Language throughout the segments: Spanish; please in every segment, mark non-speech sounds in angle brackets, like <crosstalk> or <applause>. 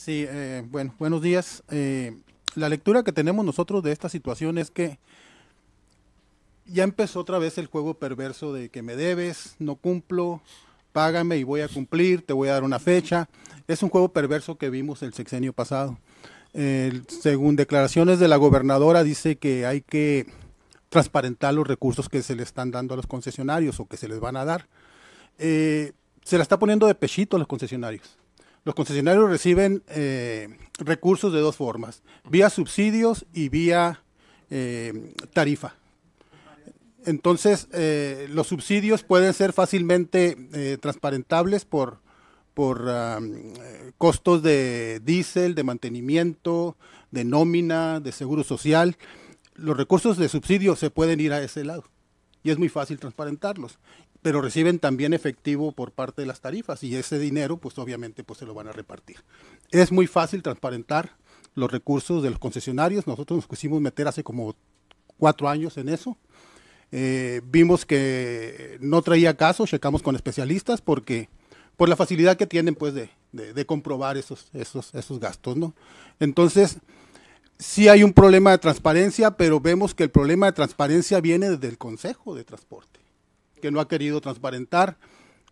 Sí, eh, bueno, buenos días. Eh, la lectura que tenemos nosotros de esta situación es que ya empezó otra vez el juego perverso de que me debes, no cumplo, págame y voy a cumplir, te voy a dar una fecha. Es un juego perverso que vimos el sexenio pasado. según declaraciones de la gobernadora, dice que hay que transparentar los recursos que se le están dando a los concesionarios o que se les van a dar. Eh, se la está poniendo de pechito a los concesionarios. Los concesionarios reciben eh, recursos de dos formas, vía subsidios y vía eh, tarifa. Entonces, eh, los subsidios pueden ser fácilmente transparentables por, por costos de diésel, de mantenimiento, de nómina, de seguro social. Los recursos de subsidio se pueden ir a ese lado y es muy fácil transparentarlos pero reciben también efectivo por parte de las tarifas y ese dinero pues obviamente pues se lo van a repartir. Es muy fácil transparentar los recursos de los concesionarios, nosotros nos quisimos meter hace como cuatro años en eso, eh, vimos que no traía caso, checamos con especialistas porque por la facilidad que tienen pues de, de, de comprobar esos, esos, esos gastos, ¿no? Entonces, sí hay un problema de transparencia, pero vemos que el problema de transparencia viene desde el Consejo de Transporte, que no ha querido transparentar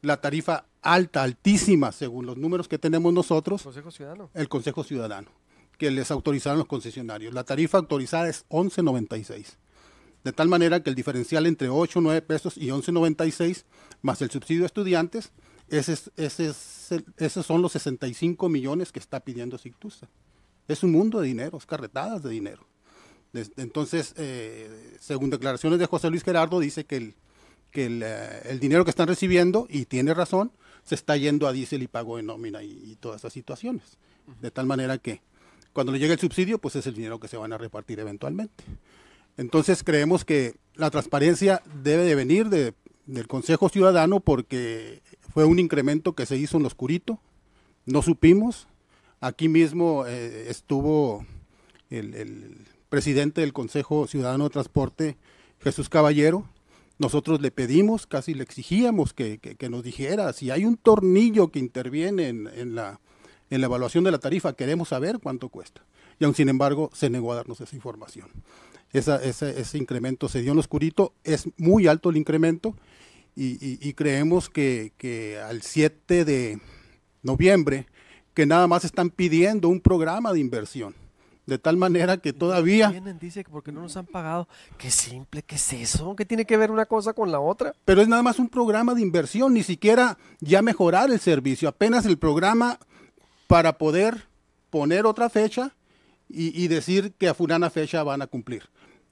la tarifa alta, altísima, según los números que tenemos nosotros. Consejo Ciudadano. El Consejo Ciudadano, que les autorizaron los concesionarios. La tarifa autorizada es 11.96. De tal manera que el diferencial entre 8, 9 pesos y 11.96, más el subsidio a estudiantes, es, ese esos son los 65 millones que está pidiendo Sictusa es un mundo de dinero, es carretadas de dinero. Entonces, eh, según declaraciones de José Luis Gerardo, dice que, el, que eh, el, dinero que están recibiendo, y tiene razón, se está yendo a diésel y pago de nómina y, todas esas situaciones. De tal manera que cuando le llegue el subsidio, pues es el dinero que se van a repartir eventualmente. Entonces, creemos que la transparencia debe de venir del Consejo Ciudadano porque fue un incremento que se hizo en lo oscurito, no supimos, Aquí mismo eh, estuvo el, presidente del Consejo Ciudadano de Transporte, Jesús Caballero. Nosotros le pedimos, casi le exigíamos que, nos dijera si hay un tornillo que interviene en, la, evaluación de la tarifa, queremos saber cuánto cuesta. Y aún sin embargo se negó a darnos esa información. ese incremento se dio en lo oscurito, es muy alto el incremento y, creemos que, que, al 7 de noviembre que nada más están pidiendo un programa de inversión. De tal manera que todavía... dice porque no nos han pagado. Qué simple, ¿qué es eso? ¿Qué tiene que ver una cosa con la otra? Pero es nada más un programa de inversión, ni siquiera ya mejorar el servicio, apenas el programa para poder poner otra fecha y, y decir que a fulana fecha van a cumplir.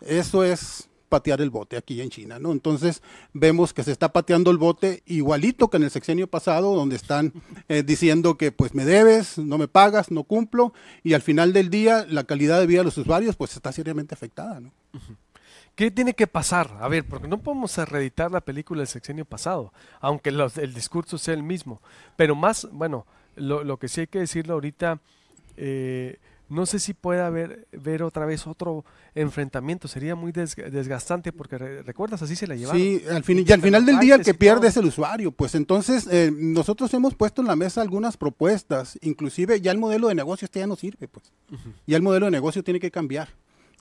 Eso es patear el bote aquí en China, ¿no? Entonces vemos que se está pateando el bote igualito que en el sexenio pasado, donde están eh, diciendo que pues me debes, no me pagas, no cumplo, y al final del día la calidad de vida de los usuarios pues está seriamente afectada, ¿no? ¿Qué tiene que pasar? A ver, porque no podemos reeditar la película del sexenio pasado, aunque el discurso sea el mismo, pero más, bueno, lo, que sí hay que decirlo ahorita, eh, no sé si pueda haber, ver otra vez otro enfrentamiento. Sería muy desgastante porque recuerdas, así se la llevaron. Sí, al y al final del día que pierde es el usuario. Pues entonces eh, nosotros hemos puesto en la mesa algunas propuestas. Inclusive ya el modelo de negocio este ya no sirve. pues Ya el modelo de negocio tiene que cambiar.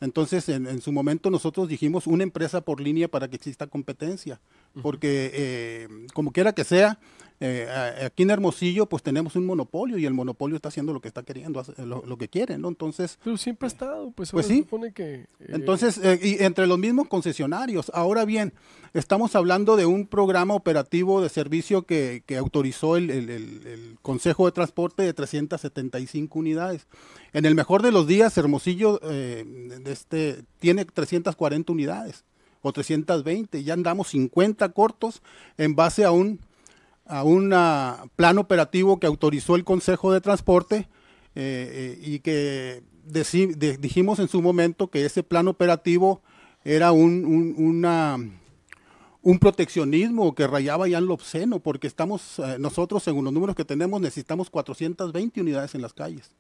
Entonces, en, su momento nosotros dijimos una empresa por línea para que exista competencia, porque eh, como quiera que sea, eh, eh, aquí en Hermosillo pues tenemos un monopolio y el monopolio está haciendo lo que está queriendo, lo, que quiere, ¿no? Entonces... Pero siempre ha estado, pues, pues sí. supone que... Eh, Entonces, y entre los mismos concesionarios. Ahora bien, estamos hablando de un programa operativo de servicio que, autorizó el, Consejo de Transporte de 375 unidades. En el mejor de los días, Hermosillo este, tiene 340 unidades o 320, ya andamos 50 cortos en base a un a un ah, plan operativo que autorizó el Consejo de Transporte eh, eh, y que dijimos en su momento que ese plan operativo era un, proteccionismo que rayaba ya en lo obsceno, porque estamos eh, nosotros, según los números que tenemos, necesitamos 420 unidades en las calles.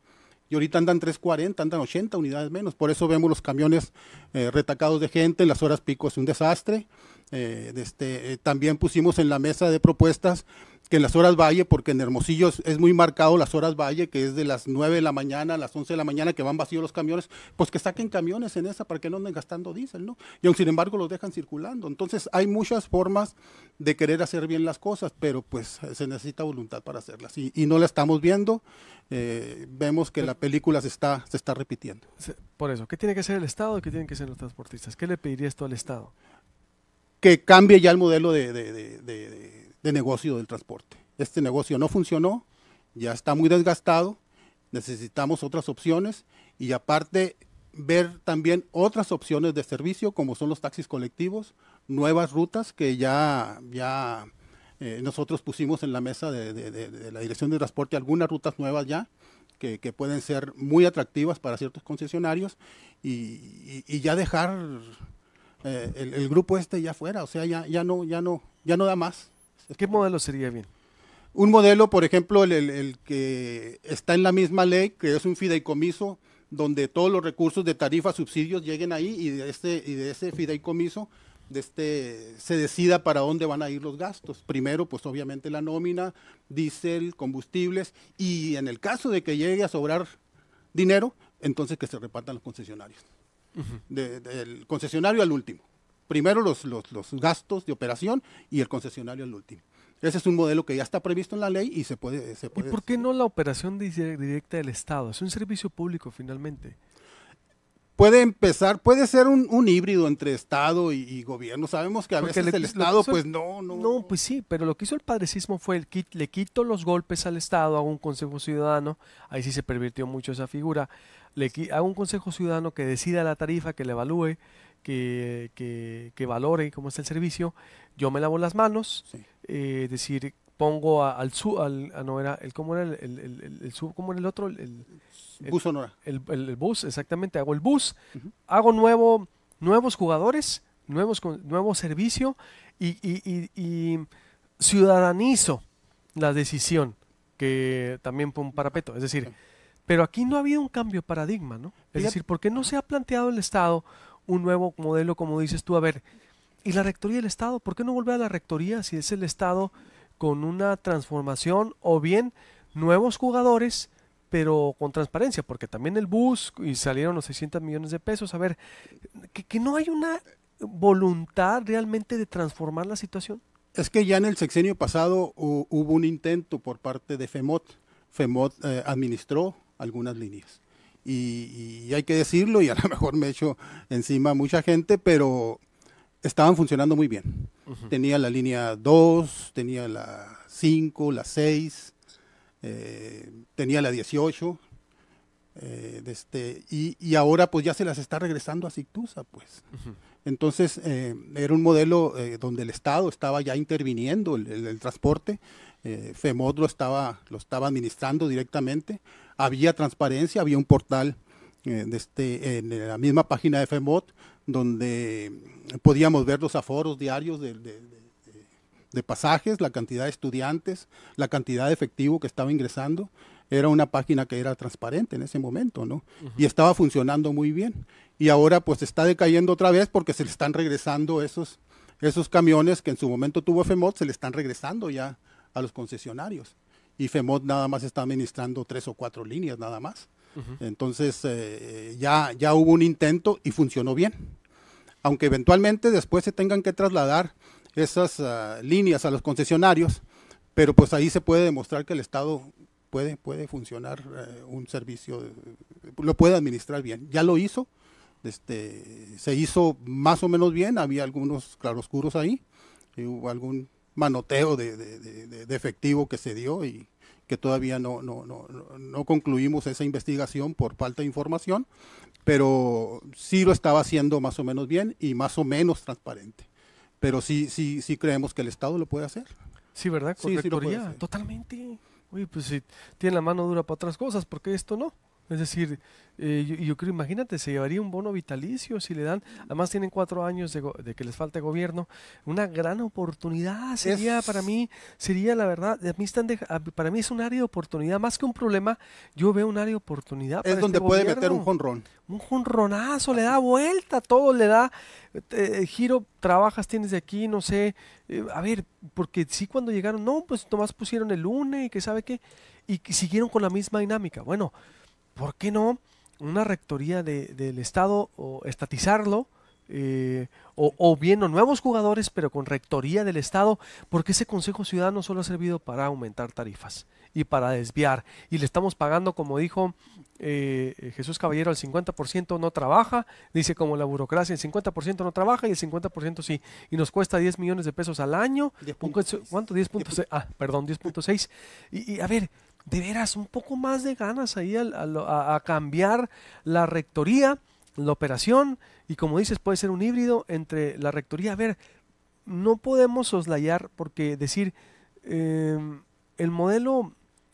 Y ahorita andan 340, andan 80 unidades menos. Por eso vemos los camiones retacados de gente, en las horas pico es un desastre. Eh, este, eh, también pusimos en la mesa de propuestas que en las horas valle, porque en Hermosillo es, muy marcado las horas valle, que es de las 9 de la mañana a las 11 de la mañana que van vacíos los camiones, pues que saquen camiones en esa para que no anden gastando diésel, ¿no? Y aun sin embargo los dejan circulando. Entonces hay muchas formas de querer hacer bien las cosas, pero pues se necesita voluntad para hacerlas. Y, no la estamos viendo, eh, vemos que la película se está, se está repitiendo. Por eso, ¿qué tiene que hacer el Estado qué tienen que hacer los transportistas? ¿Qué le pediría esto al Estado? que cambie ya el modelo de, negocio del transporte. Este negocio no funcionó, ya está muy desgastado, necesitamos otras opciones y aparte ver también otras opciones de servicio como son los taxis colectivos, nuevas rutas que ya, ya eh, nosotros pusimos en la mesa de, la Dirección de Transporte algunas rutas nuevas ya, que, pueden ser muy atractivas para ciertos concesionarios y ya dejar eh, el, grupo este ya fuera, o sea, ya, ya, no, ya, no, ya no da más. ¿Qué modelo sería bien? Un modelo, por ejemplo, el, que está en la misma ley, que es un fideicomiso, donde todos los recursos de tarifas, subsidios lleguen ahí y de, este, y de ese fideicomiso de este, se decida para dónde van a ir los gastos. Primero, pues obviamente la nómina, diésel, combustibles, y en el caso de que llegue a sobrar dinero, entonces que se repartan los concesionarios del concesionario al último. Primero los, los, gastos de operación y el concesionario al último. Ese es un modelo que ya está previsto en la ley y se puede... Se ¿Y por qué no la operación directa del Estado? Es un servicio público finalmente puede empezar, puede ser un, híbrido entre Estado y, gobierno. Sabemos que a veces el Estado, pues no, no. No, pues sí, pero lo que hizo el padrecismo fue el le quitó los golpes al Estado, a un Consejo Ciudadano, ahí sí se pervirtió mucho esa figura, le un consejo ciudadano que decida la tarifa, que le evalúe, que, valore cómo está el servicio. Yo me lavo las manos, eh, es decir, pongo al sub, al, ah, no era, el, ¿cómo era el, el, el, el sub, cómo era el otro? El, bus El, bus, exactamente, hago el bus, hago nuevo, nuevos jugadores, nuevos, nuevo servicio y, y, ciudadanizo la decisión, que también fue un parapeto, es decir... Pero aquí no ha habido un cambio de paradigma, ¿no? Es decir, ¿por qué no se ha planteado el Estado un nuevo modelo, como dices tú? A ver, ¿y la rectoría del Estado? ¿Por qué no volver a la rectoría si es el Estado con una transformación o bien nuevos jugadores, pero con transparencia? Porque también el bus y salieron los 600 millones de pesos. A ver, que, no hay una voluntad realmente de transformar la situación. Es que ya en el sexenio pasado hubo un intento por parte de FEMOT. FEMOT eh, administró algunas líneas. Y, hay que decirlo, y a lo <laughs> mejor me echo encima mucha gente, pero estaban funcionando muy bien. Tenía la línea 2, tenía la 5, la 6, eh, tenía la 18, eh, este, y, ahora pues ya se las está regresando a Sictusa, pues. Entonces eh, era un modelo donde el Estado estaba ya interviniendo el, el, transporte, FEMOD lo estaba, lo estaba administrando directamente, había transparencia, había un portal eh, de este, en la misma página de FEMOT donde podíamos ver los aforos diarios de, pasajes, la cantidad de estudiantes, la cantidad de efectivo que estaba ingresando. Era una página que era transparente en ese momento, ¿no? Y estaba funcionando muy bien. Y ahora pues está decayendo otra vez porque se le están regresando esos, esos camiones que en su momento tuvo FEMOT, se le están regresando ya a los concesionarios y FEMOD nada más está administrando tres o cuatro líneas nada más. Entonces eh, ya, ya hubo un intento y funcionó bien. Aunque eventualmente después se tengan que trasladar esas ah, líneas a los concesionarios, pero pues ahí se puede demostrar que el Estado puede, puede funcionar eh, un servicio, lo puede administrar bien. Ya lo hizo, este, se hizo más o menos bien, había algunos claroscuros ahí, hubo algún manoteo de, efectivo que se dio y que todavía no, no, no, no concluimos esa investigación por falta de información, pero sí lo estaba haciendo más o menos bien y más o menos transparente. Pero sí, sí, sí creemos que el Estado lo puede hacer. Sí, ¿verdad? sí, totalmente. Uy pues si tiene la mano dura para otras cosas, ¿por qué esto no? Es decir, eh, yo, creo, imagínate, se llevaría un bono vitalicio si le dan, además tienen cuatro años de, que les falta gobierno, una gran oportunidad sería para mí, sería la verdad, para mí es un área de oportunidad, más que un problema, yo veo un área de oportunidad. Es donde este puede meter un jonrón. Un jonronazo, le da vuelta, todo le da eh, eh, giro, trabajas, tienes de aquí, no sé, a ver, porque sí cuando llegaron, no, pues tomás pusieron el lunes y que sabe qué, y siguieron con la misma dinámica. Bueno. ¿por qué no una rectoría del Estado o estatizarlo? Eh, o, bien nuevos jugadores, pero con rectoría del Estado, porque ese Consejo Ciudadano solo ha servido para aumentar tarifas y para desviar. Y le estamos pagando, como dijo eh, Jesús Caballero, el 50% no trabaja, dice como la burocracia, el 50% no trabaja y el 50% sí. Y nos cuesta 10 millones de pesos al año. ¿Cuánto? 10.6. Ah, perdón, 10.6. y, y a ver, de veras un poco más de ganas ahí a, cambiar la rectoría, la operación, y como dices, puede ser un híbrido entre la rectoría. A ver, no podemos soslayar porque decir, em, el modelo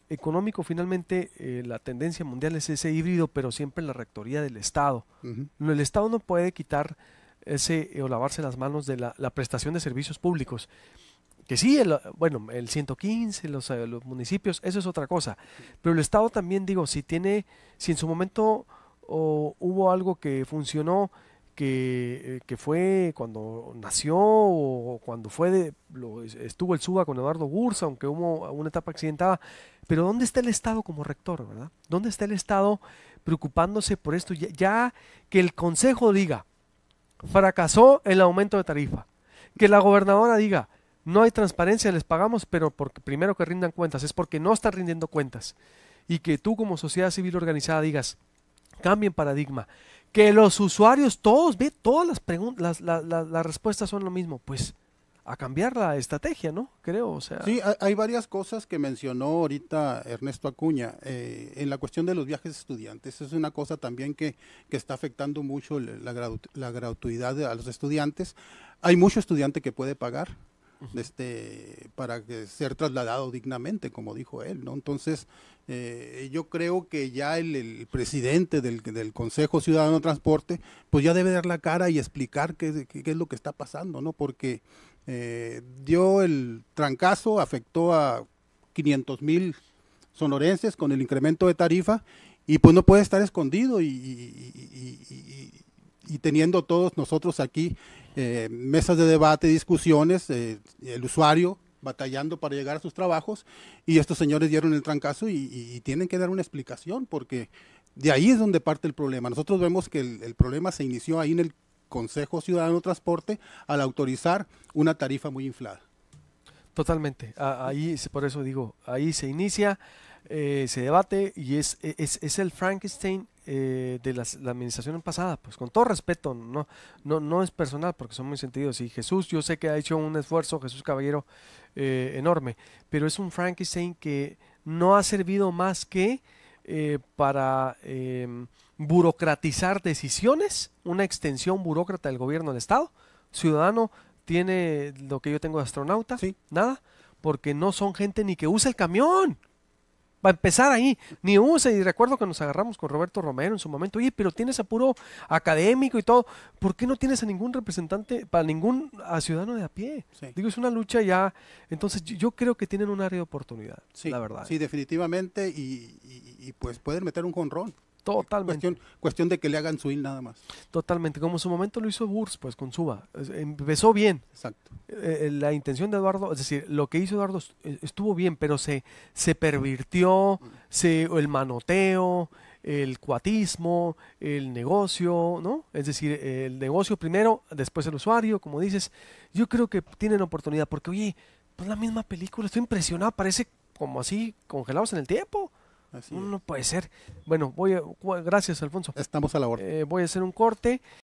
económico finalmente, eh, la tendencia mundial es ese híbrido, pero siempre la rectoría del Estado. El Estado no puede quitar ese eh, o lavarse las manos de la prestación de servicios públicos. Que sí, el, bueno, el 115, eh, los, municipios, eso es otra cosa. Pero el Estado también, digo, si tiene, si en su momento hubo algo que funcionó, que, eh, fue cuando nació o cuando fue de, estuvo el SUBA con Eduardo Bursa, aunque hubo una etapa accidentada. Pero ¿dónde está el Estado como rector, verdad? ¿Dónde está el Estado preocupándose por esto? ya que el Consejo diga, fracasó el aumento de tarifa. Que la gobernadora diga, no hay transparencia, les pagamos, pero porque primero que rindan cuentas, es porque no están rindiendo cuentas. Y que tú como sociedad civil organizada digas, cambien paradigma. Que los usuarios, todos, ve, todas las preguntas, las, respuestas son lo mismo. Pues a cambiar la estrategia, ¿no? Creo, sea. Sí, hay varias cosas que mencionó ahorita Ernesto Acuña. Eh, en la cuestión de los viajes estudiantes, es una cosa también que, está afectando mucho la, gratuidad a los estudiantes. Hay mucho estudiante que puede pagar, este, para que ser trasladado dignamente, como dijo él, ¿no? Entonces, eh, yo creo que ya el, el presidente del, Consejo Ciudadano de Transporte, pues ya debe dar la cara y explicar qué, es lo que está pasando, ¿no? Porque eh, dio el trancazo, afectó a 500 mil sonorenses con el incremento de tarifa y pues no puede estar escondido y, y teniendo todos nosotros aquí eh, mesas de debate, discusiones, eh, el usuario batallando para llegar a sus trabajos y estos señores dieron el trancazo y, tienen que dar una explicación porque de ahí es donde parte el problema. Nosotros vemos que el, problema se inició ahí en el Consejo Ciudadano Transporte al autorizar una tarifa muy inflada. Totalmente, ahí por eso digo, ahí se inicia eh, se debate y es, es, el Frankenstein eh, de la administración pasada, pues con todo respeto, no, no, no es personal porque son muy sentidos. Y Jesús, yo sé que ha hecho un esfuerzo, Jesús Caballero, eh, enorme, pero es un Frankenstein que no ha servido más que para em, burocratizar decisiones, una extensión burócrata del gobierno del Estado. Ciudadano tiene lo que yo tengo de astronauta, sí. nada, porque no son gente ni que usa el camión va a empezar ahí, ni use, y recuerdo que nos agarramos con Roberto Romero en su momento, oye, pero tienes apuro académico y todo, ¿por qué no tienes a ningún representante, para ningún ciudadano de a pie? Digo, es una lucha ya, entonces yo creo que tienen un área de oportunidad, la verdad. Sí, definitivamente, y, pues pueden meter un jonrón. Totalmente. Cuestión, de que le hagan swing nada más. Totalmente, como en su momento lo hizo Burs, pues con Suba. Empezó bien. Exacto. Eh, eh, la intención de Eduardo, es decir, lo que hizo Eduardo eh, estuvo bien, pero se, se pervirtió, se, el manoteo, el cuatismo, el negocio, ¿no? Es decir, el negocio primero, después el usuario, como dices. Yo creo que tienen oportunidad, porque oye, pues la misma película, estoy impresionado, parece como así, congelados en el tiempo no, puede ser. Bueno, voy gracias Alfonso. Estamos a la orden. Eh, voy a hacer un corte